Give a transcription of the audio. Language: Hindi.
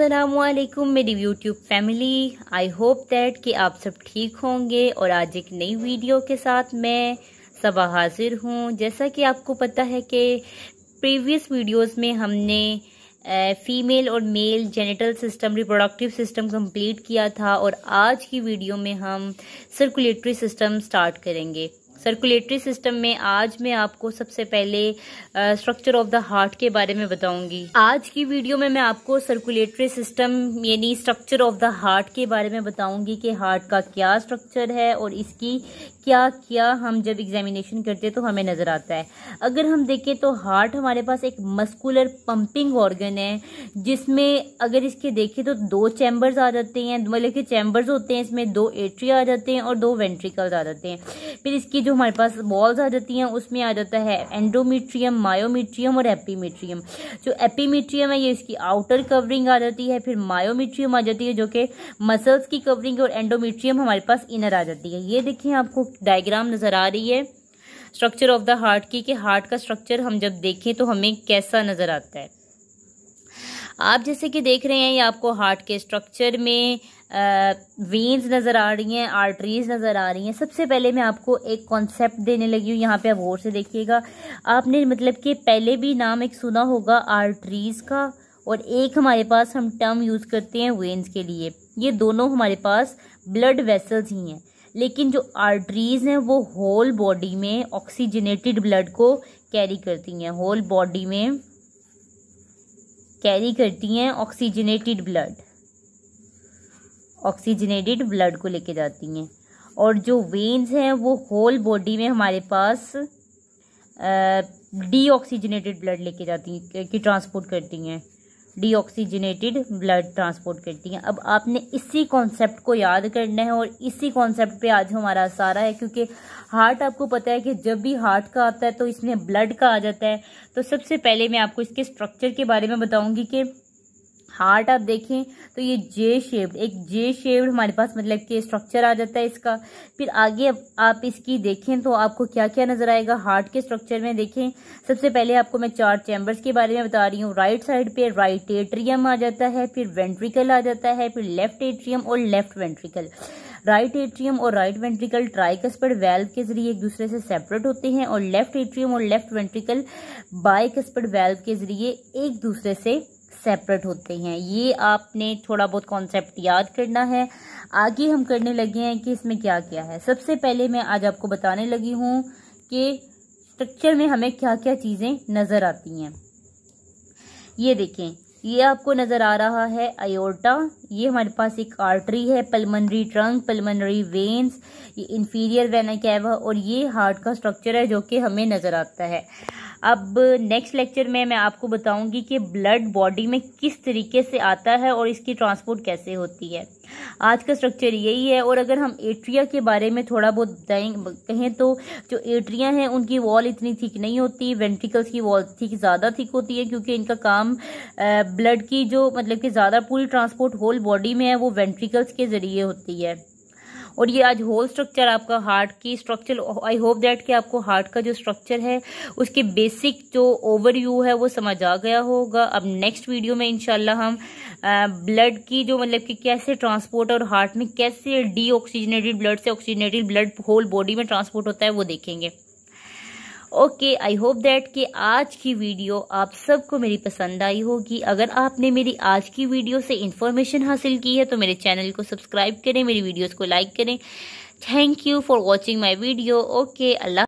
असलकुम मेरी YouTube family I hope that कि आप सब ठीक होंगे और आज एक नई वीडियो के साथ मैं सबा हाजिर हूँ जैसा कि आपको पता है कि प्रीवियस वीडियोस में हमने फ़ीमेल और male genital system reproductive system complete किया था और आज की वीडियो में हम सर्कुलेटरी सिस्टम स्टार्ट करेंगे सर्कुलेटरी सिस्टम में आज मैं आपको सबसे पहले स्ट्रक्चर ऑफ द हार्ट के बारे में बताऊंगी आज की वीडियो में मैं आपको सर्कुलेटरी सिस्टम यानी स्ट्रक्चर ऑफ द हार्ट के बारे में बताऊंगी कि हार्ट का क्या स्ट्रक्चर है और इसकी क्या क्या हम जब एग्जामिनेशन करते हैं तो हमें नज़र आता है अगर हम देखें तो हार्ट हमारे पास एक मस्कुलर पंपिंग ऑर्गन है जिसमें अगर इसके देखें तो दो चैम्बर्स आ जाते हैं मतलब कि चैम्बर्स होते हैं इसमें दो एट्री आ जाते हैं और दो वेंट्रिकल्स आ जाते हैं फिर इसकी जो हमारे पास बॉल्स आ जाती हैं उसमें आ जाता है एंडोमीट्रियम मायोमीट्रियम और एपीमीट्रियम जो एपीमीट्रियम है ये इसकी आउटर कवरिंग आ जाती है फिर मायोमीट्रियम आ जाती है जो कि मसल्स की कवरिंग और एंडोमीट्रियम हमारे पास इनर आ जाती है ये देखिए आपको डायग्राम नज़र आ रही है स्ट्रक्चर ऑफ द हार्ट की कि हार्ट का स्ट्रक्चर हम जब देखें तो हमें कैसा नज़र आता है आप जैसे कि देख रहे हैं ये आपको हार्ट के स्ट्रक्चर में वेन्स नज़र आ रही हैं आर्टरीज नज़र आ रही हैं सबसे पहले मैं आपको एक कॉन्सेप्ट देने लगी हूँ यहाँ पे आप गौर से देखिएगा आपने मतलब कि पहले भी नाम एक सुना होगा आर्टरीज का और एक हमारे पास हम टर्म यूज़ करते हैं वेन्स के लिए ये दोनों हमारे पास ब्लड वेसल्स ही हैं लेकिन जो आर्टरीज हैं वो होल बॉडी में ऑक्सीजनेटेड ब्लड को कैरी करती हैं होल बॉडी में कैरी करती हैं ऑक्सीजनेटेड ब्लड ऑक्सीजनेटेड ब्लड को लेके जाती हैं और जो वेन्स हैं वो होल बॉडी में हमारे पास डीऑक्सीजनेटेड ब्लड लेके जाती हैं कि ट्रांसपोर्ट करती हैं डी ऑक्सीजनेटेड ब्लड ट्रांसपोर्ट करती हैं अब आपने इसी कॉन्सेप्ट को याद करना है और इसी कॉन्सेप्ट पे आज हमारा सारा है क्योंकि हार्ट आपको पता है कि जब भी हार्ट का आता है तो इसमें ब्लड का आ जाता है तो सबसे पहले मैं आपको इसके स्ट्रक्चर के बारे में बताऊंगी कि हार्ट आप देखें तो ये जे शेप्ड एक जे शेप्ड हमारे पास मतलब कि स्ट्रक्चर आ जाता है इसका फिर आगे आप इसकी देखें तो आपको क्या क्या नज़र आएगा हार्ट के स्ट्रक्चर में देखें सबसे पहले आपको मैं चार चैम्बर्स के बारे में बता रही हूँ राइट साइड पे राइट एट्रियम आ जाता है फिर वेंट्रिकल आ जाता है फिर लेफ्ट एट्रियम और लेफ्ट वेंट्रिकल राइट एट्रियम और राइट वेंट्रिकल ट्राइकस्पड वेल्व के जरिए एक दूसरे से सेपरेट होते हैं और लेफ्ट एट्रियम और लेफ्ट वेंट्रिकल बाइकस्पड वेल्व के जरिए एक दूसरे से सेपरेट होते हैं ये आपने थोड़ा बहुत कॉन्सेप्ट याद करना है आगे हम करने लगे हैं कि इसमें क्या क्या है सबसे पहले मैं आज आपको बताने लगी हूँ कि स्ट्रक्चर में हमें क्या क्या चीज़ें नज़र आती हैं ये देखें ये आपको नज़र आ रहा है आयोटा ये हमारे पास एक आर्टरी है पलमनरी ट्रंक पलमनरी वेन्स ये इन्फीरियर वेना कैवा और ये हार्ट का स्ट्रक्चर है जो कि हमें नज़र आता है अब नेक्स्ट लेक्चर में मैं आपको बताऊंगी कि ब्लड बॉडी में किस तरीके से आता है और इसकी ट्रांसपोर्ट कैसे होती है आज का स्ट्रक्चर यही है और अगर हम एट्रिया के बारे में थोड़ा बहुत बताएं कहें तो जो एट्रिया हैं उनकी वॉल इतनी थिक नहीं होती वेंट्रिकल्स की वॉल थिक ज़्यादा थिक होती है क्योंकि इनका काम ब्लड की जो मतलब कि ज़्यादा पूरी ट्रांसपोर्ट होल बॉडी में है वो वेंट्रिकल्स के ज़रिए होती है और ये आज होल स्ट्रक्चर आपका हार्ट की स्ट्रक्चर आई होप दैट कि आपको हार्ट का जो स्ट्रक्चर है उसके बेसिक जो ओवरव्यू है वो समझ आ गया होगा अब नेक्स्ट वीडियो में इनशाला हम ब्लड की जो मतलब कि कैसे ट्रांसपोर्ट और हार्ट में कैसे डी ब्लड से ऑक्सीजनेटेड ब्लड होल बॉडी में ट्रांसपोर्ट होता है वो देखेंगे ओके आई होप दैट कि आज की वीडियो आप सबको मेरी पसंद आई होगी अगर आपने मेरी आज की वीडियो से इन्फॉर्मेशन हासिल की है तो मेरे चैनल को सब्सक्राइब करें मेरी वीडियोस को लाइक करें thank you for watching my video okay Allah